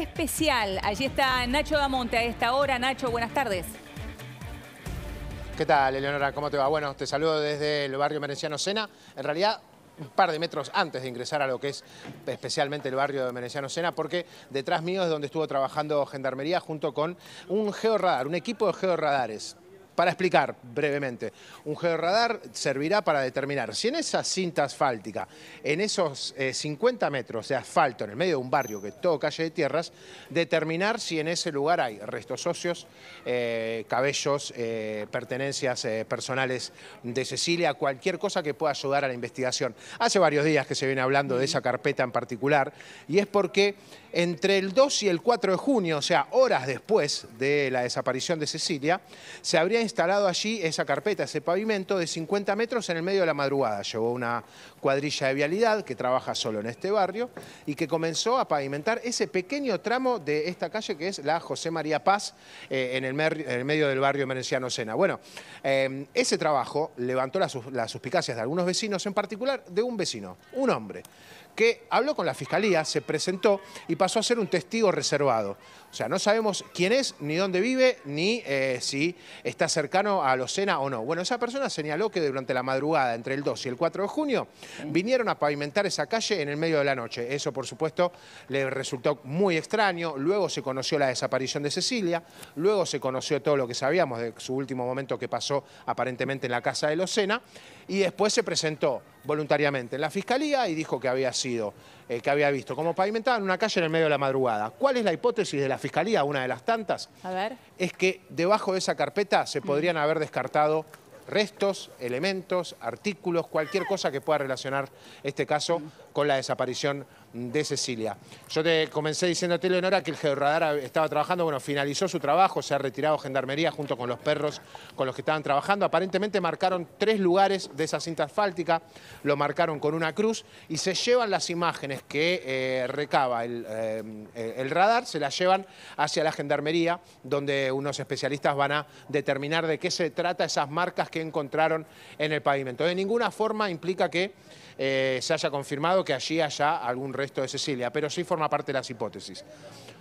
especial. Allí está Nacho Damonte a esta hora. Nacho, buenas tardes. ¿Qué tal, Eleonora? ¿Cómo te va? Bueno, te saludo desde el barrio Merenciano Sena. En realidad, un par de metros antes de ingresar a lo que es especialmente el barrio de merenciano Sena, porque detrás mío es donde estuvo trabajando Gendarmería junto con un georradar, un equipo de georradares. Para explicar brevemente, un georradar servirá para determinar si en esa cinta asfáltica, en esos 50 eh, metros de asfalto en el medio de un barrio que es todo calle de tierras, determinar si en ese lugar hay restos óseos, eh, cabellos, eh, pertenencias personales de Cecilia, cualquier cosa que pueda ayudar a la investigación. Hace varios días que se viene hablando de esa carpeta en particular y es porque entre el 2 y el 4 de junio, o sea, horas después de la desaparición de Cecilia, se habría instalado allí esa carpeta, ese pavimento de 50 metros en el medio de la madrugada. Llevó una cuadrilla de vialidad que trabaja solo en este barrio y que comenzó a pavimentar ese pequeño tramo de esta calle que es la José María Paz eh, en, el medio del barrio Merenciano Sena. Bueno, eh, ese trabajo levantó las suspicacias de algunos vecinos, en particular de un vecino, un hombre que habló con la fiscalía, se presentó y pasó a ser un testigo reservado. O sea, no sabemos quién es, ni dónde vive, ni eh, si está cercano a Locena o no. Bueno, esa persona señaló que durante la madrugada, entre el 2 y el 4 de junio, vinieron a pavimentar esa calle en el medio de la noche. Eso, por supuesto, le resultó muy extraño. Luego se conoció la desaparición de Cecilia, luego se conoció todo lo que sabíamos de su último momento que pasó aparentemente en la casa de Locena y después se presentó voluntariamente en la fiscalía y dijo que había sido, eh, que había visto como pavimentada en una calle en el medio de la madrugada. ¿Cuál es la hipótesis de la fiscalía, una de las tantas? A ver. Es que debajo de esa carpeta se mm. podrían haber descartado restos, elementos, artículos, cualquier cosa que pueda relacionar este caso mm. con la desaparición de Cecilia. Yo te comencé diciéndote, Leonora, que el georradar estaba trabajando, bueno, finalizó su trabajo, se ha retirado Gendarmería junto con los perros con los que estaban trabajando. Aparentemente marcaron tres lugares de esa cinta asfáltica, lo marcaron con una cruz y se llevan las imágenes que eh, recaba eh, el, radar, se las llevan hacia la Gendarmería, donde unos especialistas van a determinar de qué se trata esas marcas que encontraron en el pavimento. De ninguna forma implica que eh, se haya confirmado que allí haya algún esto de Cecilia, pero sí forma parte de las hipótesis.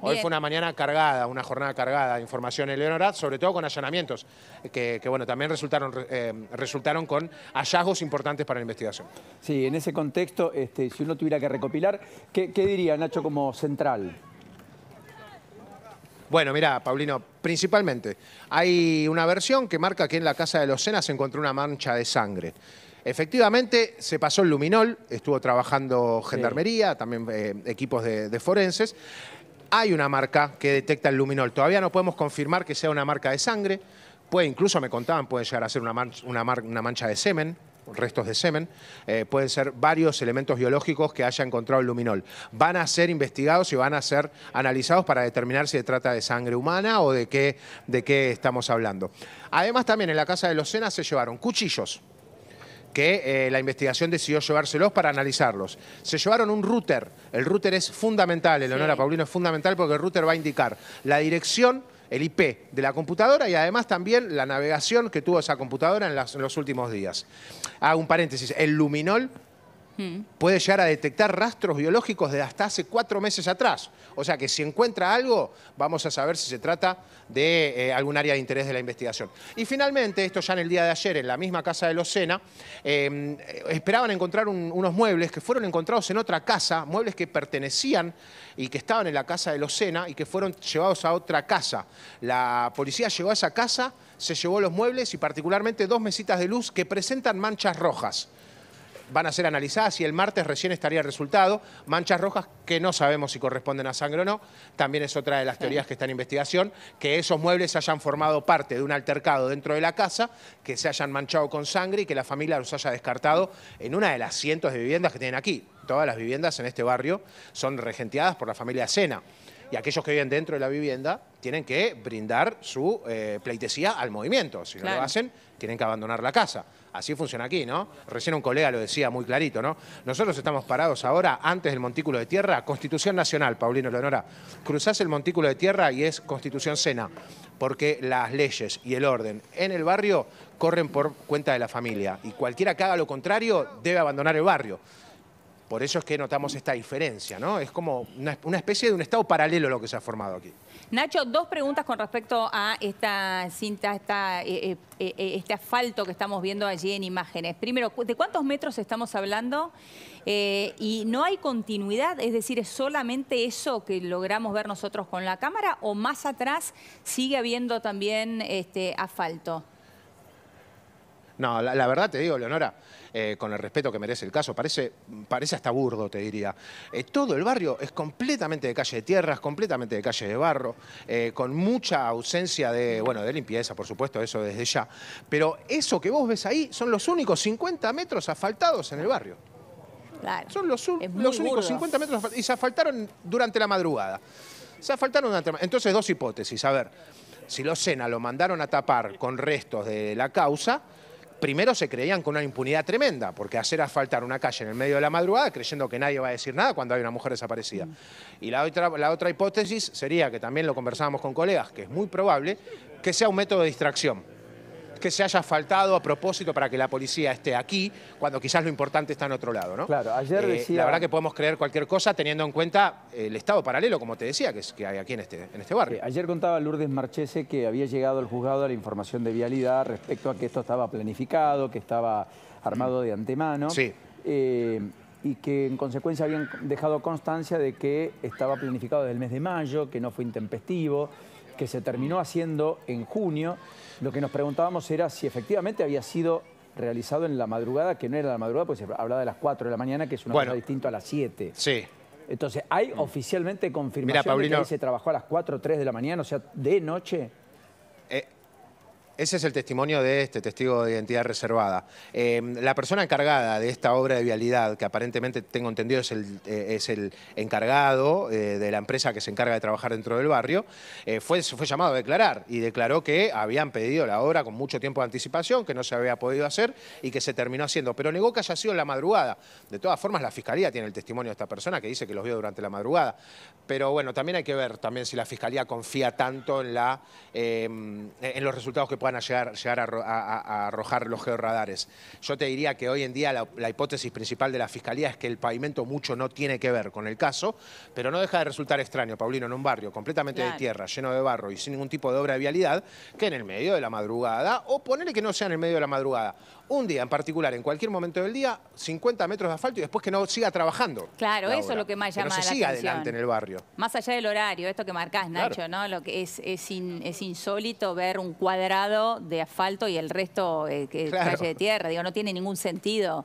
Hoy fue una mañana cargada, una jornada cargada de información en Leonora, sobre todo con allanamientos, que, bueno, también resultaron, eh, resultaron con hallazgos importantes para la investigación. Sí, en ese contexto, este, si uno tuviera que recopilar, ¿qué, diría Nacho como central? Bueno, mira, Paulino, principalmente hay una versión que marca que en la casa de los Sena se encontró una mancha de sangre. Efectivamente, se pasó el luminol, estuvo trabajando gendarmería, también eh, equipos de, forenses. Hay una marca que detecta el luminol. Todavía no podemos confirmar que sea una marca de sangre. Puede, incluso me contaban, puede llegar a ser una mancha, de semen, restos de semen, eh, pueden ser varios elementos biológicos que haya encontrado el luminol. Van a ser investigados y van a ser analizados para determinar si se trata de sangre humana o de qué, de qué estamos hablando. Además, también en la casa de los Cenas se llevaron cuchillos, que eh, la investigación decidió llevárselos para analizarlos. Se llevaron un router. El router es fundamental, el honor Paulino es fundamental porque el router va a indicar la dirección el IP de la computadora y además también la navegación que tuvo esa computadora en, en los últimos días. Hago un paréntesis, el luminol Hmm. puede llegar a detectar rastros biológicos de hasta hace cuatro meses atrás. O sea que si encuentra algo, vamos a saber si se trata de eh, algún área de interés de la investigación. Y finalmente, esto ya en el día de ayer, en la misma casa de Locena, em, eh, esperaban encontrar unos muebles que fueron encontrados en otra casa, muebles que pertenecían y que estaban en la casa de Locena y que fueron llevados a otra casa. La policía llegó a esa casa, se llevó los muebles y particularmente dos mesitas de luz que presentan manchas rojas van a ser analizadas y el martes recién estaría el resultado. Manchas rojas que no sabemos si corresponden a sangre o no, también es otra de las teorías que está en investigación, que esos muebles hayan formado parte de un altercado dentro de la casa, que se hayan manchado con sangre y que la familia los haya descartado en una de las cientos de viviendas que tienen aquí todas las viviendas en este barrio son regenteadas por la familia Sena. Y aquellos que viven dentro de la vivienda tienen que brindar su eh, pleitesía al movimiento. Si no lo hacen, tienen que abandonar la casa. Así funciona aquí, ¿no? Recién un colega lo decía muy clarito, ¿no? Nosotros estamos parados ahora, antes del montículo de tierra, Constitución Nacional, Paulino Leonora. Cruzás el montículo de tierra y es Constitución Sena, porque las leyes y el orden en el barrio corren por cuenta de la familia. Y cualquiera que haga lo contrario debe abandonar el barrio. Por eso es que notamos esta diferencia, ¿no? Es como una, especie de un estado paralelo lo que se ha formado aquí. Nacho, dos preguntas con respecto a esta cinta, esta, eh, eh, eh, este asfalto que estamos viendo allí en imágenes. Primero, ¿de cuántos metros estamos hablando? y no hay continuidad, es decir, ¿es solamente eso que logramos ver nosotros con la cámara o más atrás sigue habiendo también este asfalto? No, la, verdad te digo, Leonora, eh, con el respeto que merece el caso, parece, parece hasta burdo, te diría. Eh, todo el barrio es completamente de calle de tierras, completamente de calle de barro, eh, con mucha ausencia de, bueno, de limpieza, por supuesto, eso desde ya. Pero eso que vos ves ahí son los únicos 50 metros asfaltados en el barrio. Claro. Son los, únicos 50 metros y se asfaltaron durante la madrugada. Se asfaltaron durante Entonces, dos hipótesis. A ver, si los Sena lo mandaron a tapar con restos de la causa, primero se creían con una impunidad tremenda, porque hacer asfaltar una calle en el medio de la madrugada creyendo que nadie va a decir nada cuando hay una mujer desaparecida. Mm. Y la otra, la otra hipótesis sería, que también lo conversábamos con colegas, que es muy probable, que sea un método de distracción que se haya faltado a propósito para que la policía esté aquí, cuando quizás lo importante está en otro lado, ¿no? Claro, ayer eh, decía... La verdad que podemos creer cualquier cosa teniendo en cuenta el estado paralelo, como te decía, que, hay aquí en este, en este barrio. Eh, ayer contaba Lourdes Marchese que había llegado al juzgado a la información de vialidad respecto a que esto estaba planificado, que estaba armado de antemano. Sí. Eh, y que en consecuencia habían dejado constancia de que estaba planificado desde el mes de mayo, que no fue intempestivo que se terminó haciendo en junio. Lo que nos preguntábamos era si efectivamente había sido realizado en la madrugada, que no era la madrugada, pues se hablaba de las 4 de la mañana, que es una bueno, distinto distinta a las 7. Sí. Entonces, ¿hay mm. oficialmente confirmación de que se trabajó a las 4 o 3 de la mañana, o sea, de noche? Ese es el testimonio de este testigo de identidad reservada. Eh, la persona encargada de esta obra de vialidad, que aparentemente tengo entendido es el, eh, es el encargado eh, de la empresa que se encarga de trabajar dentro del barrio, fue, fue llamado a declarar y declaró que habían pedido la obra con mucho tiempo de anticipación, que no se había podido hacer y que se terminó haciendo, pero negó que haya sido en la madrugada. De todas formas, la Fiscalía tiene el testimonio de esta persona que dice que los vio durante la madrugada. Pero bueno, también hay que ver también si la Fiscalía confía tanto en, la, en los resultados que van a llegar a, arrojar los georradares. Yo te diría que hoy en día la, hipótesis principal de la Fiscalía es que el pavimento mucho no tiene que ver con el caso, pero no deja de resultar extraño, Paulino, en un barrio completamente de tierra, lleno de barro y sin ningún tipo de obra de vialidad, que en el medio de la madrugada, o ponerle que no sea en el medio de la madrugada, un día en particular, en cualquier momento del día, 50 metros de asfalto y después que no siga trabajando. Claro, eso es lo que más llama que no se siga adelante en el barrio. Más allá del horario, esto que marcás, Nacho, ¿no? Lo que es, es insólito ver un cuadrado de asfalto y el resto eh, que calle de tierra. Digo, no tiene ningún sentido.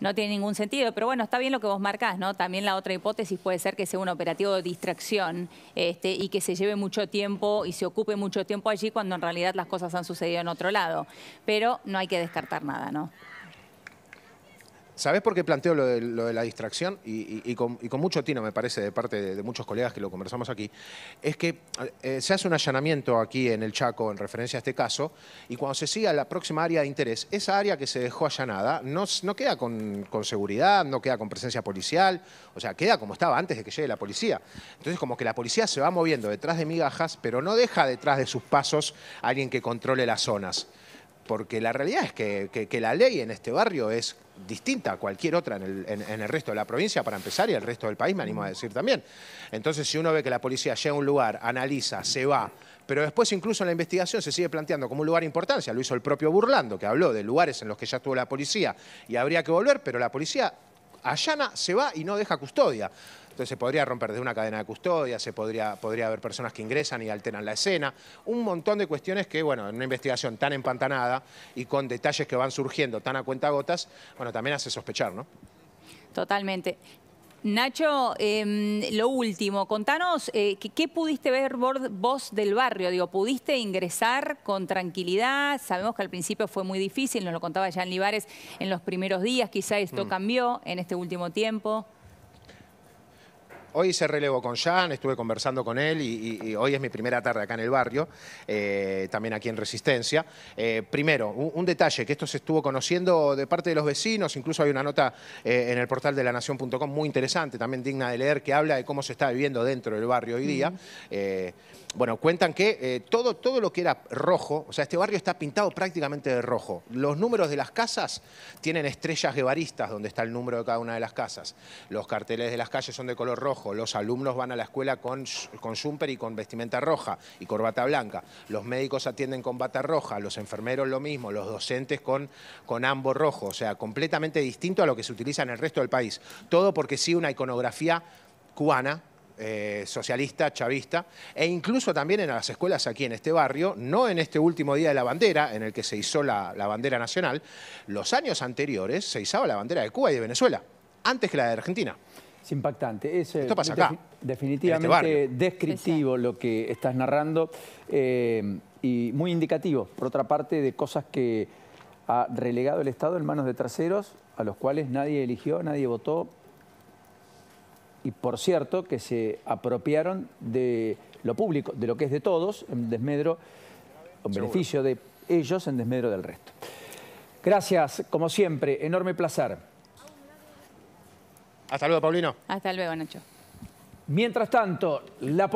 No tiene ningún sentido, pero bueno, está bien lo que vos marcás, ¿no? También la otra hipótesis puede ser que sea un operativo de distracción este, y que se lleve mucho tiempo y se ocupe mucho tiempo allí cuando en realidad las cosas han sucedido en otro lado. Pero no hay que descartar nada, ¿no? ¿Sabés por qué planteo lo de, la distracción? Y, con, mucho tino, me parece, de parte de, muchos colegas que lo conversamos aquí. Es que eh, se hace un allanamiento aquí en el Chaco en referencia a este caso, y cuando se sigue la próxima área de interés, esa área que se dejó allanada no, queda con, con, seguridad, no queda con presencia policial, o sea, queda como estaba antes de que llegue la policía. Entonces, como que la policía se va moviendo detrás de migajas, pero no deja detrás de sus pasos a alguien que controle las zonas porque la realidad es que, la ley en este barrio es distinta a cualquier otra en el, en, en el, resto de la provincia, para empezar, y el resto del país, me animo a decir también. Entonces, si uno ve que la policía llega a un lugar, analiza, se va, pero después incluso en la investigación se sigue planteando como un lugar de importancia, lo hizo el propio Burlando, que habló de lugares en los que ya estuvo la policía y habría que volver, pero la policía allana, se va y no deja custodia. Entonces se podría romper de una cadena de custodia, se podría, podría haber personas que ingresan y alteran la escena. Un montón de cuestiones que, bueno, en una investigación tan empantanada y con detalles que van surgiendo tan a cuenta gotas, bueno, también hace sospechar, ¿no? Totalmente. Nacho, em, lo último, contanos, eh, ¿qué, pudiste ver vos del barrio? Digo, ¿pudiste ingresar con tranquilidad? Sabemos que al principio fue muy difícil, nos lo contaba Jean Libares en los primeros días, quizá esto mm. cambió en este último tiempo hoy se relevo con Jean, estuve conversando con él y, hoy es mi primera tarde acá en el barrio, eh, también aquí en Resistencia. Eh, primero, un, detalle que esto se estuvo conociendo de parte de los vecinos, incluso hay una nota eh, en el portal de La Nación.com muy interesante, también digna de leer, que habla de cómo se está viviendo dentro del barrio hoy día. bueno, cuentan que todo, todo lo que era rojo, o sea, este barrio está pintado prácticamente de rojo. Los números de las casas tienen estrellas guevaristas, donde está el número de cada una de las casas. Los carteles de las calles son de color rojo los alumnos van a la escuela con, con jumper y con vestimenta roja y corbata blanca. Los médicos atienden con bata roja, los enfermeros lo mismo, los docentes con, con ambos rojos. O sea, completamente distinto a lo que se utiliza en el resto del país. Todo porque sí una iconografía cubana eh, socialista, chavista, e incluso también en las escuelas aquí en este barrio, no en este último día de la bandera, en el que se hizo la, la, bandera nacional, los años anteriores se izaba la bandera de Cuba y de Venezuela, antes que la de Argentina. Es impactante. Es, eh, acá, este definitivamente descriptivo lo que estás narrando eh, y muy indicativo, por otra parte, de cosas que ha relegado el Estado en manos de terceros a los cuales nadie eligió, nadie votó y por cierto que se apropiaron de lo público, de lo que es de todos, en desmedro, en beneficio de ellos, en desmedro del resto. Gracias, como siempre, enorme placer. Hasta luego, Paulino. Hasta luego, Nacho. Mientras tanto, la